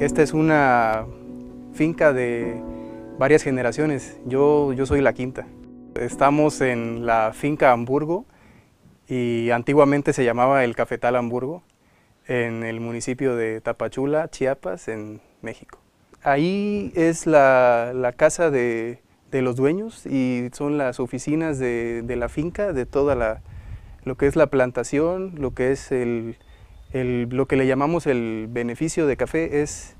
Esta es una finca de varias generaciones. Yo, yo soy la quinta. Estamos en la finca Hamburgo y antiguamente se llamaba el Cafetal Hamburgo en el municipio de Tapachula, Chiapas, en México. Ahí es la, casa de, los dueños y son las oficinas de, de la finca, de toda la, lo que es la plantación, lo que es el, lo que le llamamos el beneficio de café es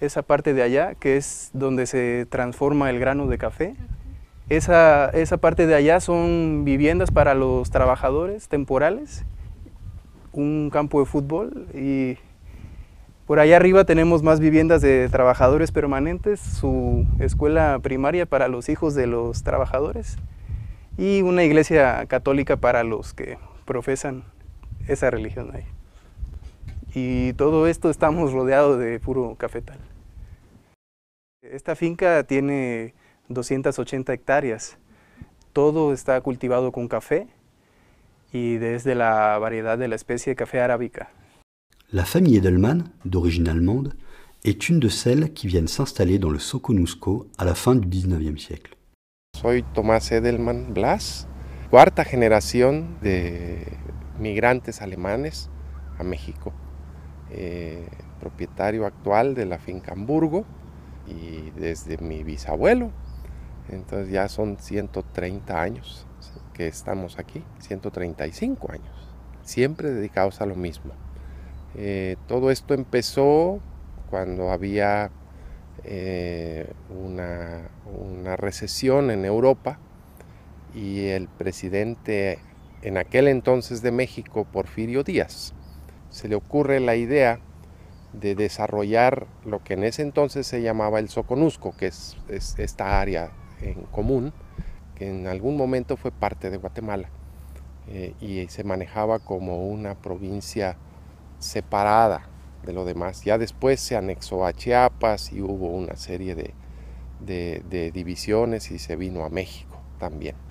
esa parte de allá, que es donde se transforma el grano de café. Esa, esa parte de allá son viviendas para los trabajadores temporales, un campo de fútbol y por allá arriba tenemos más viviendas de trabajadores permanentes, su escuela primaria para los hijos de los trabajadores y una iglesia católica para los que profesan esa religión ahí y todo esto estamos rodeados de puro cafetal. Esta finca tiene 280 hectáreas. Todo está cultivado con café y desde la variedad de la especie de café arábica. La familia Edelman, origen alemán, es una de celles qui a s'installer en el Soconusco a la fin del 19e siècle. Soy Tomás Edelman Blas, cuarta generación de migrantes alemanes a México. Eh, propietario actual de la finca Hamburgo y desde mi bisabuelo. Entonces ya son 130 años que estamos aquí, 135 años, siempre dedicados a lo mismo. Eh, todo esto empezó cuando había eh, una, una recesión en Europa y el presidente en aquel entonces de México, Porfirio Díaz, se le ocurre la idea de desarrollar lo que en ese entonces se llamaba el Soconusco, que es, esta área en común, que en algún momento fue parte de Guatemala eh, y se manejaba como una provincia separada de lo demás. Ya después se anexó a Chiapas y hubo una serie de divisiones y se vino a México también.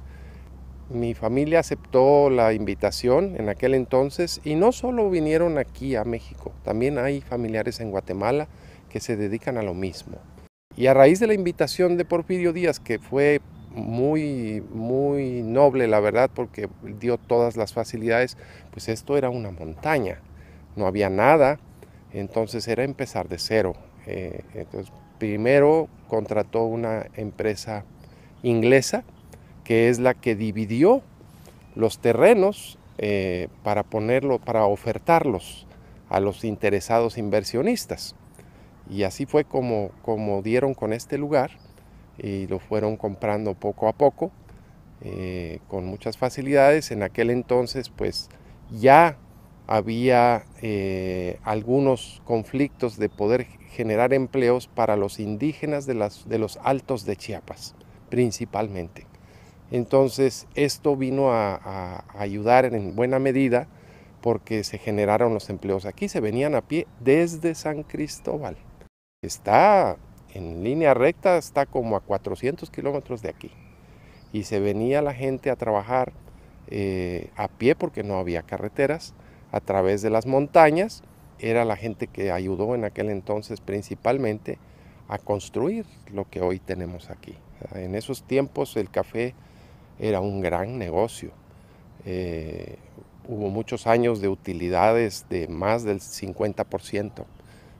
Mi familia aceptó la invitación en aquel entonces y no solo vinieron aquí a México, también hay familiares en Guatemala que se dedican a lo mismo. Y a raíz de la invitación de Porfirio Díaz, que fue muy, muy noble, la verdad, porque dio todas las facilidades, pues esto era una montaña, no había nada, entonces era empezar de cero. Eh, entonces, primero contrató una empresa inglesa que es la que dividió los terrenos eh, para ponerlo, para ofertarlos a los interesados inversionistas. Y así fue como, como dieron con este lugar y lo fueron comprando poco a poco eh, con muchas facilidades. En aquel entonces pues ya había eh, algunos conflictos de poder generar empleos para los indígenas de, las, de los altos de Chiapas principalmente. Entonces esto vino a, ayudar en buena medida porque se generaron los empleos aquí, se venían a pie desde San Cristóbal. Está en línea recta, está como a 400 kilómetros de aquí. Y se venía la gente a trabajar eh, a pie porque no había carreteras, a través de las montañas. Era la gente que ayudó en aquel entonces principalmente a construir lo que hoy tenemos aquí. En esos tiempos el café era un gran negocio. Eh, hubo muchos años de utilidades de más del 50%.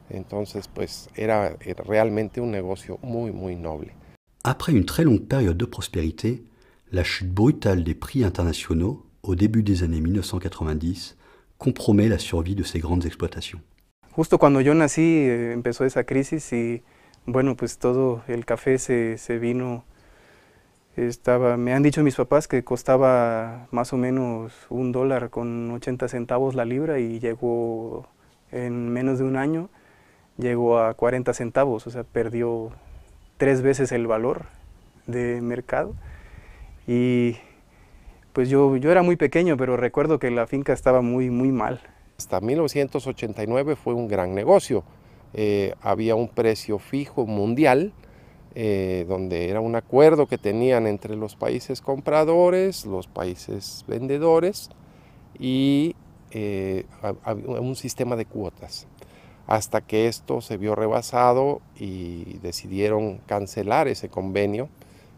Entonces, pues era realmente un negocio muy, muy noble. Après une très longue période de prospérité, la chute brutale des prix internationaux au début des années 1990 compromet la survie de ces grandes exploitations. Justo cuando yo nací eh, empezó esa crisis y bueno, pues todo el café se, se vino me han dicho mis papás que costaba más o menos un dólar con 80 centavos la libra y llegó en menos de un año, llegó a 40 centavos, o sea, perdió tres veces el valor de mercado. Y pues yo, era muy pequeño, pero recuerdo que la finca estaba muy, muy mal. Hasta 1989 fue un gran negocio. Eh, había un precio fijo mundial, eh, donde era un acuerdo que tenían entre los países compradores, los países vendedores y eh, un sistema de cuotas. Hasta que esto se vio rebasado y decidieron cancelar ese convenio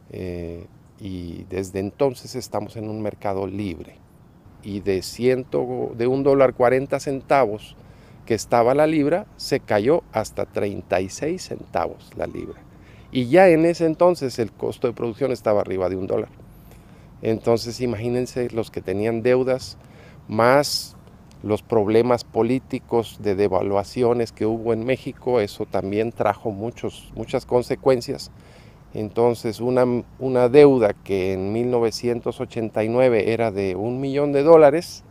eh, y desde entonces estamos en un mercado libre. Y de, ciento, de un dólar 40 centavos que estaba la libra, se cayó hasta 36 centavos la libra. Y ya en ese entonces el costo de producción estaba arriba de un dólar. Entonces imagínense los que tenían deudas, más los problemas políticos de devaluaciones que hubo en México, eso también trajo muchos, muchas consecuencias. Entonces una, una deuda que en 1989 era de un millón de dólares,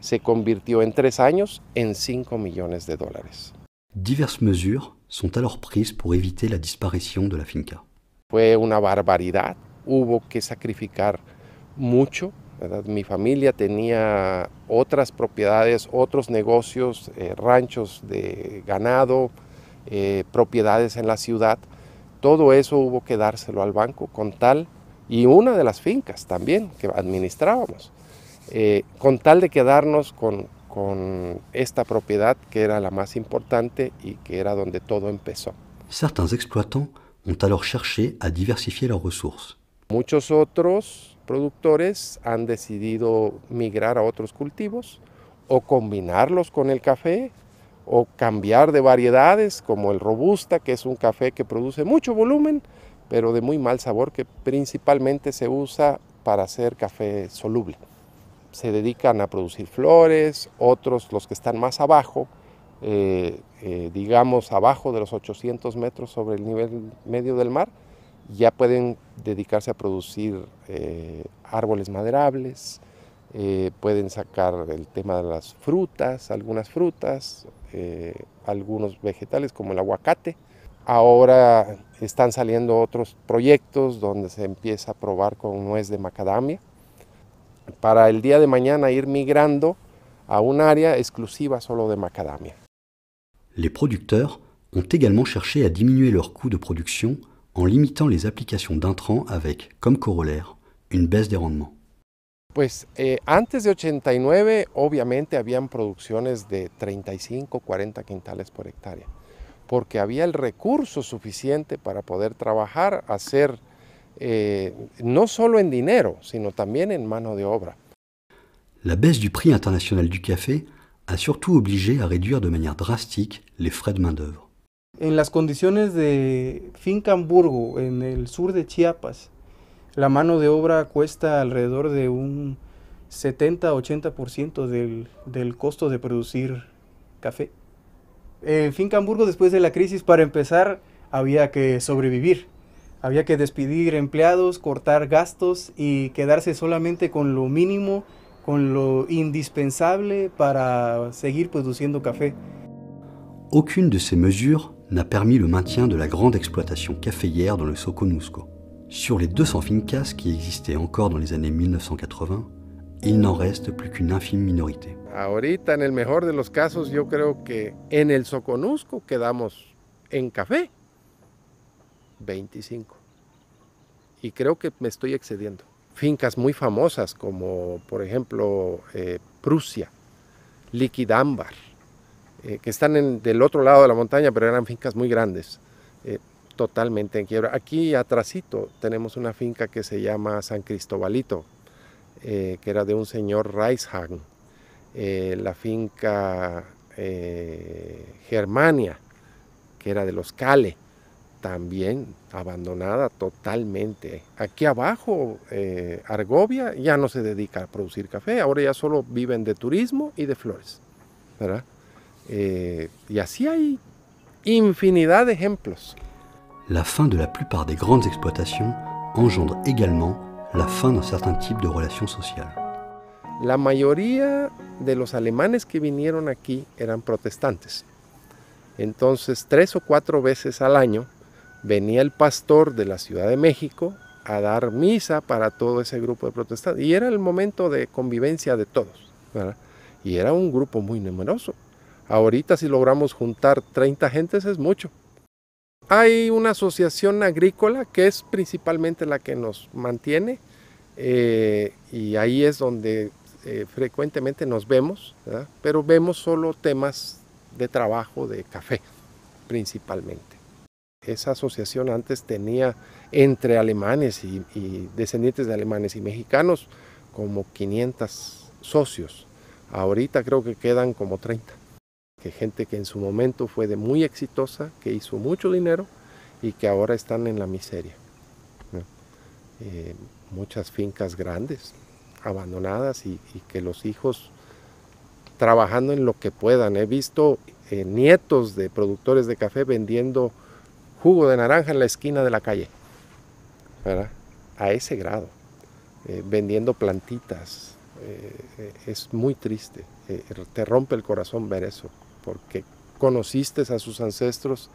se convirtió en tres años en cinco millones de dólares. Diversas medidas sont alors prises pour éviter la disparition de la finca. Fue una barbaridad, hubo que sacrificar mucho. Mi familia tenía otras propiedades, otros negocios, eh, ranchos de ganado, eh, propiedades en la ciudad. Todo eso hubo que dárselo al banco con tal, y una de las fincas también que administrábamos, eh, con tal de quedarnos con con esta propiedad que era la más importante y que era donde todo empezó. Certains exploitants ont alors cherché à diversifier leurs ressources. Muchos otros productores han decidido migrar a otros cultivos o combinarlos con el café o cambiar de variedades como el robusta, que es un café que produce mucho volumen, pero de muy mal sabor, que principalmente se usa para hacer café soluble se dedican a producir flores, otros, los que están más abajo, eh, eh, digamos abajo de los 800 metros sobre el nivel medio del mar, ya pueden dedicarse a producir eh, árboles maderables, pueden sacar el tema de las frutas, algunas frutas, algunos vegetales como el aguacate. Ahora están saliendo otros proyectos donde se empieza a probar con nuez de macadamia, para el día de mañana ir migrando a un área exclusiva solo de macadamia. Les producteurs ont également cherché à diminuer leurs coûts de production en limitant les applications d'intrants avec, comme corollaire, une baisse des rendements. Pues eh, antes de 89 obviamente habían producciones de 35, 40 quintales por hectárea, porque había el recurso suficiente para poder trabajar, hacer eh, no solo en dinero, sino también en mano de obra. La baisse du prix international du café a surtout obligé a réduire de manera drástica los frais de main-d'œuvre. En las condiciones de Fincamburgo, en el sur de Chiapas, la mano de obra cuesta alrededor de un 70-80% del, del costo de producir café. En Fincamburgo, después de la crisis, para empezar, había que sobrevivir. Había que despedir empleados, cortar gastos y quedarse solamente con lo mínimo, con lo indispensable para seguir produciendo café. Aucune de ces mesures n'a permis le maintien de la grande exploitation caféière dans le Soconusco. Sur les 200 fincas qui existaient encore dans les années 1980, il n'en reste plus qu'une infime minorité. Ahorita, en el mejor de los casos, yo creo que en el Soconusco quedamos en café. 25. Y creo que me estoy excediendo. Fincas muy famosas como por ejemplo eh, Prusia, Liquidámbar, eh, que están del otro lado de la montaña, pero eran fincas muy grandes, eh, totalmente en quiebra. Aquí atrásito tenemos una finca que se llama San Cristobalito, que era de un señor Reishagen. la finca Germania, que era de los Cale también abandonada totalmente. Aquí abajo, eh, Argovia ya no se dedica a producir café, ahora ya solo viven de turismo y de flores. ¿verdad? Eh, y así hay infinidad de ejemplos. La fin de la plupart de grandes exploitations engendre également la fin d'un certain type de relación sociales. La mayoría de los alemanes que vinieron aquí eran protestantes. Entonces, tres o cuatro veces al año venía el pastor de la Ciudad de México a dar misa para todo ese grupo de protestantes. Y era el momento de convivencia de todos. Y era un grupo muy numeroso. Ahorita si logramos juntar 30 gentes es mucho. Hay una asociación agrícola que es principalmente la que nos mantiene eh, y ahí es donde eh, frecuentemente nos vemos, pero vemos solo temas de trabajo de café principalmente. Esa asociación antes tenía entre alemanes y, descendientes de alemanes y mexicanos como 500 socios. Ahorita creo que quedan como 30. gente que en su momento fue de muy exitosa, que hizo mucho dinero y que ahora están en la miseria. Eh, muchas fincas grandes, abandonadas y, que los hijos trabajando en lo que puedan. He visto eh, nietos de productores de café vendiendo jugo de naranja en la esquina de la calle. ¿verdad? A ese grado, eh, vendiendo plantitas. Eh, es muy triste, eh, te rompe el corazón ver eso, porque conociste a sus ancestros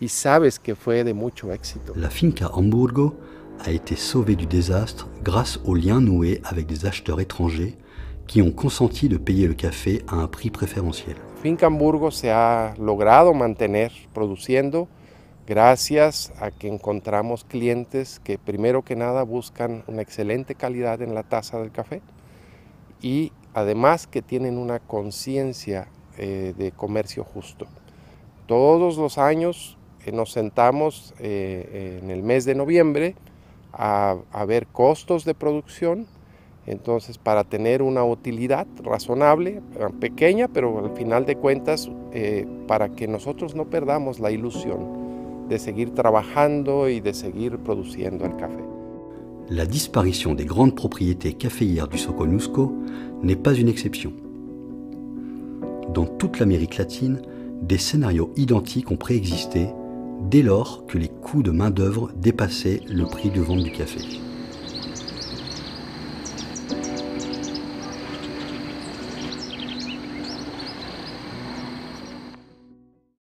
y sabes que fue de mucho éxito. La finca Hamburgo ha été sauvée du désastre grâce aux liens noués avec des acheteurs étrangers qui ont consenti de payer le café a un prix préférentiel. Finca Hamburgo se ha logrado mantener produciendo gracias a que encontramos clientes que primero que nada buscan una excelente calidad en la taza del café y además que tienen una conciencia eh, de comercio justo. Todos los años eh, nos sentamos eh, en el mes de noviembre a, ver costos de producción, entonces, para tener una utilidad razonable, pequeña, pero al final de cuentas, para que nosotros no perdamos la ilusión de seguir trabajando y de seguir produciendo el café. La disparition des grandes propriétés caféières du Soconusco n'est pas une exception. Dans toute l'Amérique latine, des scénarios identiques ont préexisté dès lors que les coûts de main-d'œuvre dépassaient le prix de vente du café.